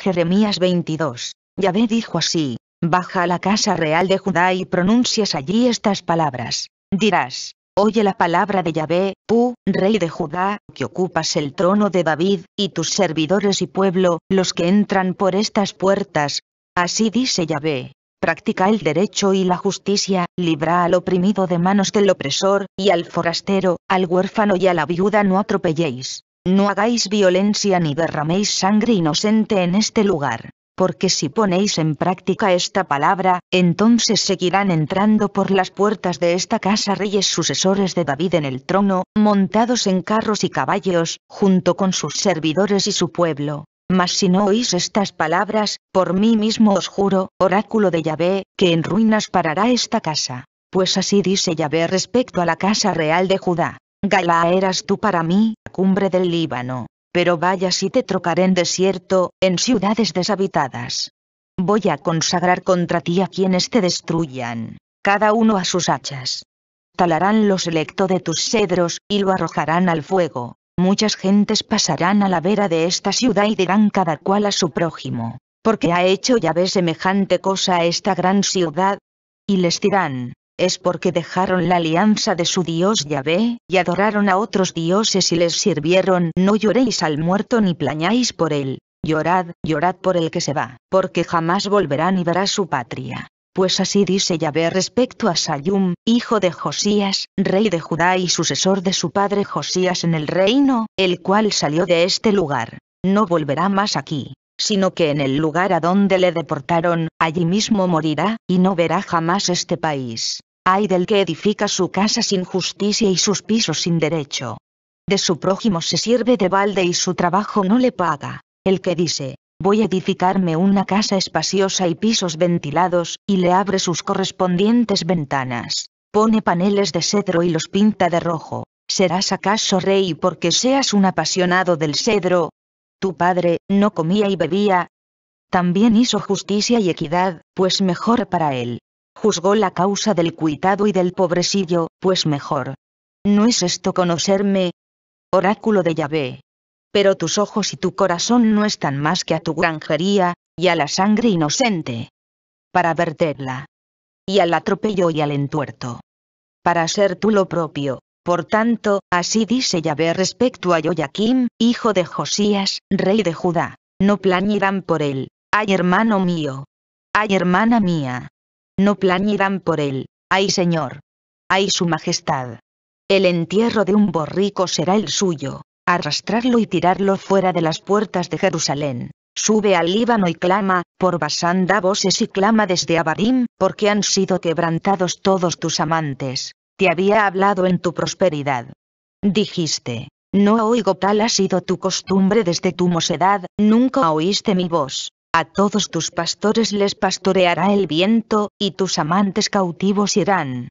Jeremías 22. Yahvé dijo así, baja a la casa real de Judá y pronuncias allí estas palabras. Dirás, oye la palabra de Yahvé, tú, rey de Judá, que ocupas el trono de David, y tus servidores y pueblo, los que entran por estas puertas. Así dice Yahvé. Practica el derecho y la justicia, libra al oprimido de manos del opresor, y al forastero, al huérfano y a la viuda no atropelléis. No hagáis violencia ni derraméis sangre inocente en este lugar, porque si ponéis en práctica esta palabra, entonces seguirán entrando por las puertas de esta casa reyes sucesores de David en el trono, montados en carros y caballos, junto con sus servidores y su pueblo. Mas si no oís estas palabras, por mí mismo os juro, oráculo de Yahvé, que en ruinas parará esta casa. Pues así dice Yahvé respecto a la casa real de Judá. Gala eras tú para mí, cumbre del Líbano, pero vaya si te trocaré en desierto, en ciudades deshabitadas. Voy a consagrar contra ti a quienes te destruyan, cada uno a sus hachas. Talarán lo selecto de tus cedros, y lo arrojarán al fuego. Muchas gentes pasarán a la vera de esta ciudad y dirán cada cual a su prójimo, porque ha hecho Yahvé semejante cosa a esta gran ciudad. Y les dirán, es porque dejaron la alianza de su dios Yahvé, y adoraron a otros dioses y les sirvieron. No lloréis al muerto ni plañáis por él. Llorad, llorad por el que se va, porque jamás volverá ni verá su patria. Pues así dice Yahvé respecto a Sayum, hijo de Josías, rey de Judá y sucesor de su padre Josías en el reino, el cual salió de este lugar. No volverá más aquí, sino que en el lugar a donde le deportaron, allí mismo morirá, y no verá jamás este país. Hay del que edifica su casa sin justicia y sus pisos sin derecho. De su prójimo se sirve de balde y su trabajo no le paga. El que dice, voy a edificarme una casa espaciosa y pisos ventilados, y le abre sus correspondientes ventanas. Pone paneles de cedro y los pinta de rojo. ¿Serás acaso rey porque seas un apasionado del cedro? Tu padre, no comía y bebía. También hizo justicia y equidad, pues mejor para él juzgó la causa del cuitado y del pobrecillo, pues mejor. ¿No es esto conocerme? Oráculo de Yahvé. Pero tus ojos y tu corazón no están más que a tu granjería, y a la sangre inocente. Para verterla. Y al atropello y al entuerto. Para ser tú lo propio, por tanto, así dice Yahvé respecto a Joaquim, hijo de Josías, rey de Judá. No plañirán por él. Ay hermano mío. Ay hermana mía. No plañirán por él, ay señor. Ay su majestad. El entierro de un borrico será el suyo, arrastrarlo y tirarlo fuera de las puertas de Jerusalén. Sube al Líbano y clama, por Basán da voces y clama desde Abadim, porque han sido quebrantados todos tus amantes. Te había hablado en tu prosperidad. Dijiste, no oigo tal ha sido tu costumbre desde tu mocedad, nunca oíste mi voz. A todos tus pastores les pastoreará el viento, y tus amantes cautivos irán.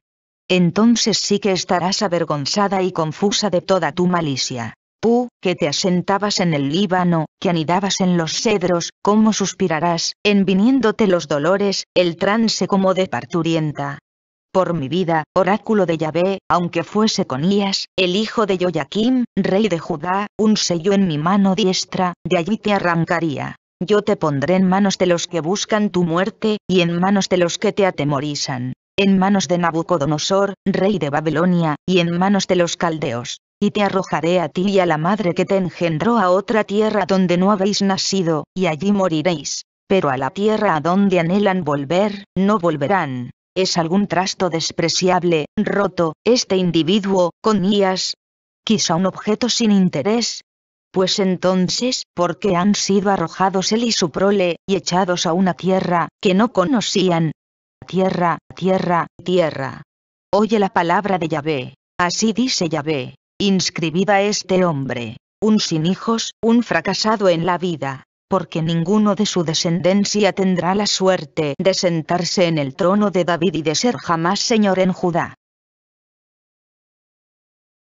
Entonces sí que estarás avergonzada y confusa de toda tu malicia. Tú, que te asentabas en el Líbano, que anidabas en los cedros, cómo suspirarás, en viniéndote los dolores, el trance como de parturienta. Por mi vida, oráculo de Yahvé, aunque fuese Conías, el hijo de Joaquim, rey de Judá, un sello en mi mano diestra, de allí te arrancaría. Yo te pondré en manos de los que buscan tu muerte, y en manos de los que te atemorizan, en manos de Nabucodonosor, rey de Babilonia, y en manos de los caldeos. Y te arrojaré a ti y a la madre que te engendró a otra tierra donde no habéis nacido, y allí moriréis. Pero a la tierra a donde anhelan volver, no volverán. Es algún trasto despreciable, roto, este individuo, con Quizá un objeto sin interés, pues entonces, ¿por qué han sido arrojados él y su prole, y echados a una tierra, que no conocían? Tierra, tierra, tierra. Oye la palabra de Yahvé. Así dice Yahvé. Inscribida este hombre. Un sin hijos, un fracasado en la vida. Porque ninguno de su descendencia tendrá la suerte de sentarse en el trono de David y de ser jamás señor en Judá.